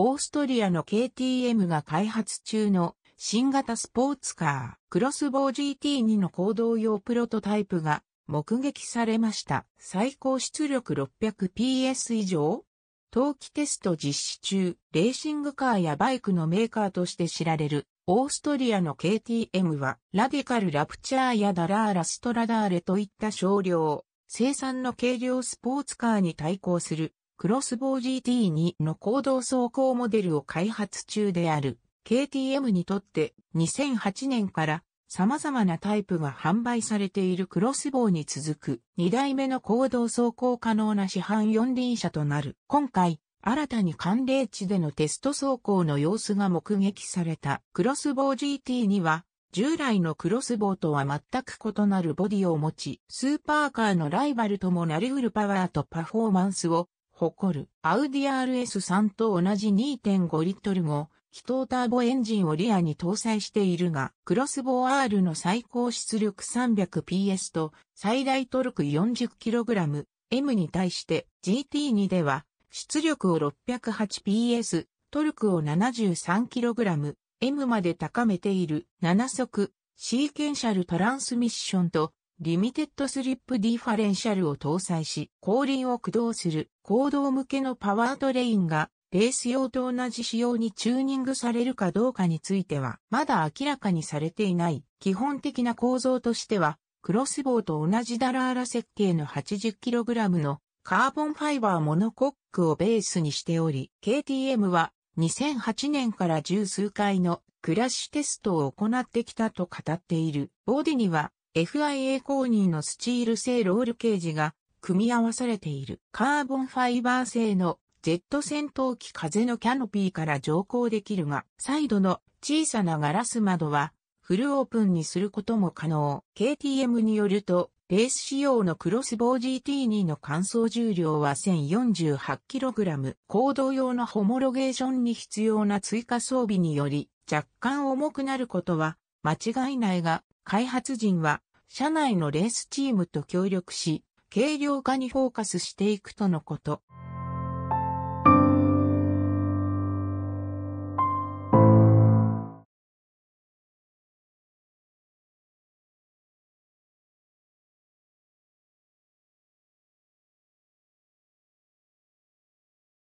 オーストリアの KTM が開発中の新型スポーツカー、クロスボー GT2 の行動用プロトタイプが目撃されました。最高出力 600PS 以上冬季テスト実施中、レーシングカーやバイクのメーカーとして知られる、オーストリアの KTM は、ラディカルラプチャーやダラーラストラダーレといった少量、生産の軽量スポーツカーに対抗するクロスボー GT2 の行動走行モデルを開発中である KTM にとって2008年から様々なタイプが販売されているクロスボーに続く2代目の行動走行可能な市販四輪車となる。今回、新たに寒冷地でのテスト走行の様子が目撃されたクロスボー GT には従来のクロスボーとは全く異なるボディを持ち、スーパーカーのライバルともなり得るパワーとパフォーマンスを誇るアウディ RS3 と同じ2.5リットル後、気筒ターボエンジンをリアに搭載しているが、クロスボー R の最高出力 300PS と最大トルク 40kg M に対して GT2 では出力を 608PS、トルクを 73kg M まで高めている7速シーケンシャルトランスミッションとリミテッドスリップディファレンシャルを搭載し、後輪を駆動する行動向けのパワートレインが、レース用と同じ仕様にチューニングされるかどうかについては、まだ明らかにされていない。基本的な構造としては、クロスボウと同じダラーラ設計の 80kg のカーボンファイバーモノコックをベースにしており、KTM は2008年から十数回のクラッシュテストを行ってきたと語っている。ボディには FIA 公認のスチール製ロールケージが組み合わされているカーボンファイバー製のジェット戦闘機風のキャノピーから乗降できるが、サイドの小さなガラス窓はフルオープンにすることも可能。KTM によると、レース仕様のクロスボー GT2 の乾燥重量は 1048kg。行動用のホモロゲーションに必要な追加装備により、若干重くなることは間違いないが、開発陣は社内のレースチームと協力し、軽量化にフォーカスしていくとのこと。